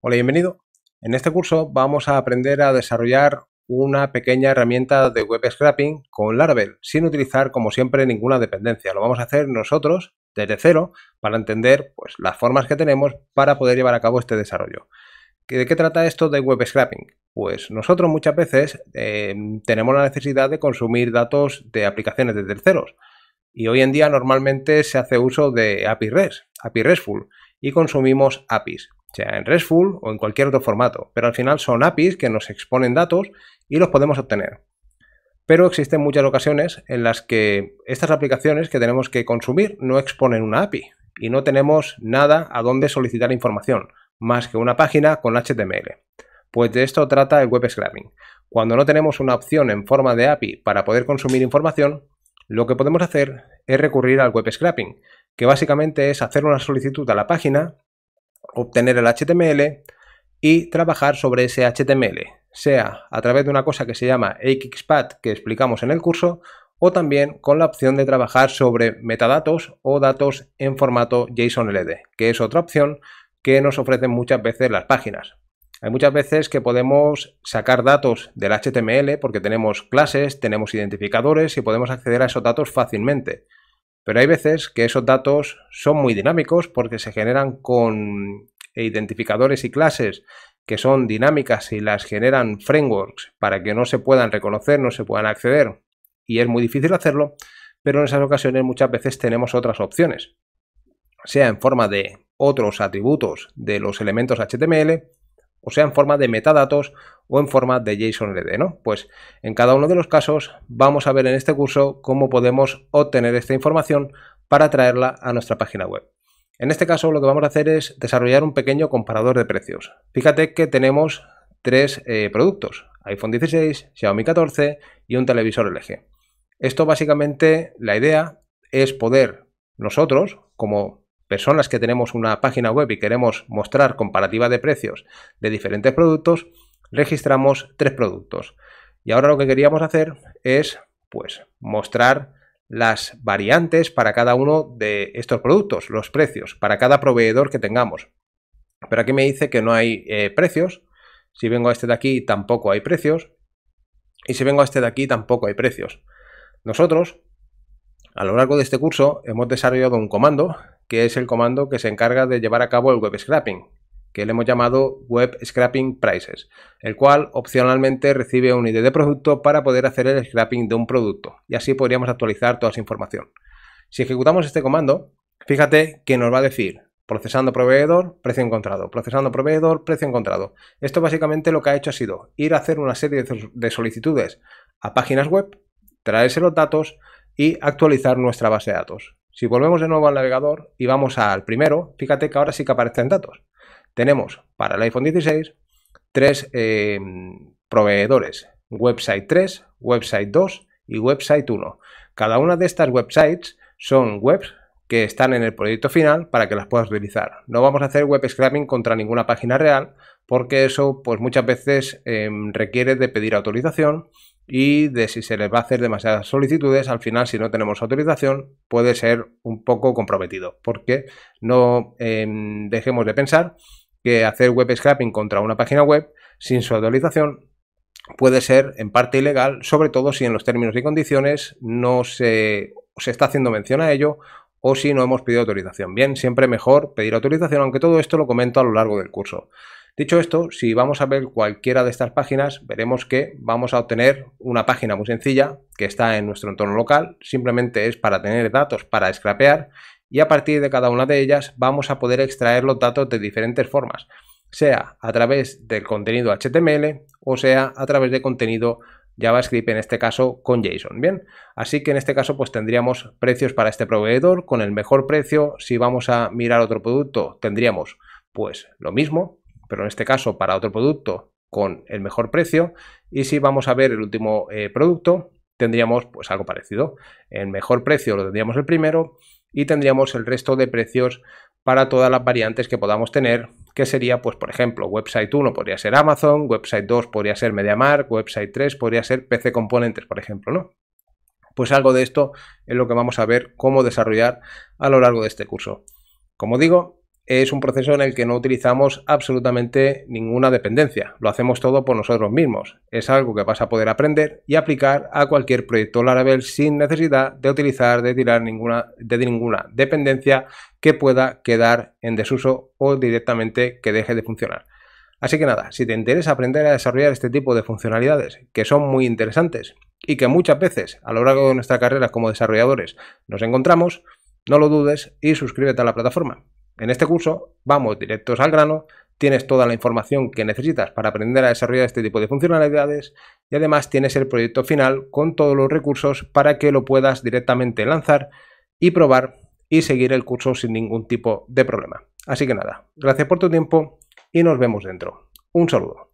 Hola, bienvenido. En este curso vamos a aprender a desarrollar una pequeña herramienta de web scrapping con Laravel, sin utilizar como siempre ninguna dependencia. Lo vamos a hacer nosotros desde cero para entender pues, las formas que tenemos para poder llevar a cabo este desarrollo. ¿De qué trata esto de web scrapping? Pues nosotros muchas veces eh, tenemos la necesidad de consumir datos de aplicaciones de terceros y hoy en día normalmente se hace uso de API REST, API RESTful y consumimos APIs sea en RESTful o en cualquier otro formato, pero al final son APIs que nos exponen datos y los podemos obtener. Pero existen muchas ocasiones en las que estas aplicaciones que tenemos que consumir no exponen una API y no tenemos nada a donde solicitar información, más que una página con HTML. Pues de esto trata el web scrapping. Cuando no tenemos una opción en forma de API para poder consumir información, lo que podemos hacer es recurrir al web scrapping, que básicamente es hacer una solicitud a la página obtener el HTML y trabajar sobre ese HTML, sea a través de una cosa que se llama XPath que explicamos en el curso, o también con la opción de trabajar sobre metadatos o datos en formato JSON-LD, que es otra opción que nos ofrecen muchas veces las páginas. Hay muchas veces que podemos sacar datos del HTML porque tenemos clases, tenemos identificadores y podemos acceder a esos datos fácilmente. Pero hay veces que esos datos son muy dinámicos porque se generan con identificadores y clases que son dinámicas y las generan frameworks para que no se puedan reconocer, no se puedan acceder. Y es muy difícil hacerlo, pero en esas ocasiones muchas veces tenemos otras opciones, sea en forma de otros atributos de los elementos HTML o sea en forma de metadatos o en forma de JSON-LD, ¿no? Pues en cada uno de los casos vamos a ver en este curso cómo podemos obtener esta información para traerla a nuestra página web. En este caso lo que vamos a hacer es desarrollar un pequeño comparador de precios. Fíjate que tenemos tres eh, productos, iPhone 16, Xiaomi 14 y un televisor LG. Esto básicamente la idea es poder nosotros, como personas que tenemos una página web y queremos mostrar comparativa de precios de diferentes productos, registramos tres productos. Y ahora lo que queríamos hacer es pues mostrar las variantes para cada uno de estos productos, los precios, para cada proveedor que tengamos. Pero aquí me dice que no hay eh, precios. Si vengo a este de aquí tampoco hay precios. Y si vengo a este de aquí tampoco hay precios. Nosotros, a lo largo de este curso, hemos desarrollado un comando que es el comando que se encarga de llevar a cabo el web scrapping, que le hemos llamado Web Scrapping Prices, el cual opcionalmente recibe un ID de producto para poder hacer el scrapping de un producto, y así podríamos actualizar toda esa información. Si ejecutamos este comando, fíjate que nos va a decir procesando proveedor, precio encontrado, procesando proveedor, precio encontrado. Esto básicamente lo que ha hecho ha sido ir a hacer una serie de solicitudes a páginas web, traerse los datos y actualizar nuestra base de datos. Si volvemos de nuevo al navegador y vamos al primero, fíjate que ahora sí que aparecen datos. Tenemos para el iPhone 16 tres eh, proveedores, Website 3, Website 2 y Website 1. Cada una de estas websites son webs que están en el proyecto final para que las puedas utilizar. No vamos a hacer web scrapping contra ninguna página real porque eso pues muchas veces em, requiere de pedir autorización y de si se les va a hacer demasiadas solicitudes, al final si no tenemos autorización puede ser un poco comprometido, porque no em, dejemos de pensar que hacer web scrapping contra una página web sin su autorización puede ser en parte ilegal, sobre todo si en los términos y condiciones no se, se está haciendo mención a ello o si no hemos pedido autorización. Bien, siempre mejor pedir autorización, aunque todo esto lo comento a lo largo del curso. Dicho esto, si vamos a ver cualquiera de estas páginas, veremos que vamos a obtener una página muy sencilla que está en nuestro entorno local, simplemente es para tener datos para scrapear y a partir de cada una de ellas vamos a poder extraer los datos de diferentes formas, sea a través del contenido HTML o sea a través de contenido JavaScript en este caso con JSON. Bien, así que en este caso pues tendríamos precios para este proveedor con el mejor precio. Si vamos a mirar otro producto tendríamos pues lo mismo pero en este caso para otro producto con el mejor precio. Y si vamos a ver el último eh, producto, tendríamos pues algo parecido. El mejor precio lo tendríamos el primero y tendríamos el resto de precios para todas las variantes que podamos tener, que sería pues por ejemplo, website 1 podría ser Amazon, website 2 podría ser MediaMark, website 3 podría ser PC Componentes, por ejemplo, ¿no? Pues algo de esto es lo que vamos a ver cómo desarrollar a lo largo de este curso. Como digo, es un proceso en el que no utilizamos absolutamente ninguna dependencia, lo hacemos todo por nosotros mismos. Es algo que vas a poder aprender y aplicar a cualquier proyecto Laravel sin necesidad de utilizar, de tirar ninguna, de ninguna dependencia que pueda quedar en desuso o directamente que deje de funcionar. Así que nada, si te interesa aprender a desarrollar este tipo de funcionalidades, que son muy interesantes y que muchas veces a lo largo de nuestra carrera como desarrolladores nos encontramos, no lo dudes y suscríbete a la plataforma. En este curso vamos directos al grano, tienes toda la información que necesitas para aprender a desarrollar este tipo de funcionalidades y además tienes el proyecto final con todos los recursos para que lo puedas directamente lanzar y probar y seguir el curso sin ningún tipo de problema. Así que nada, gracias por tu tiempo y nos vemos dentro. Un saludo.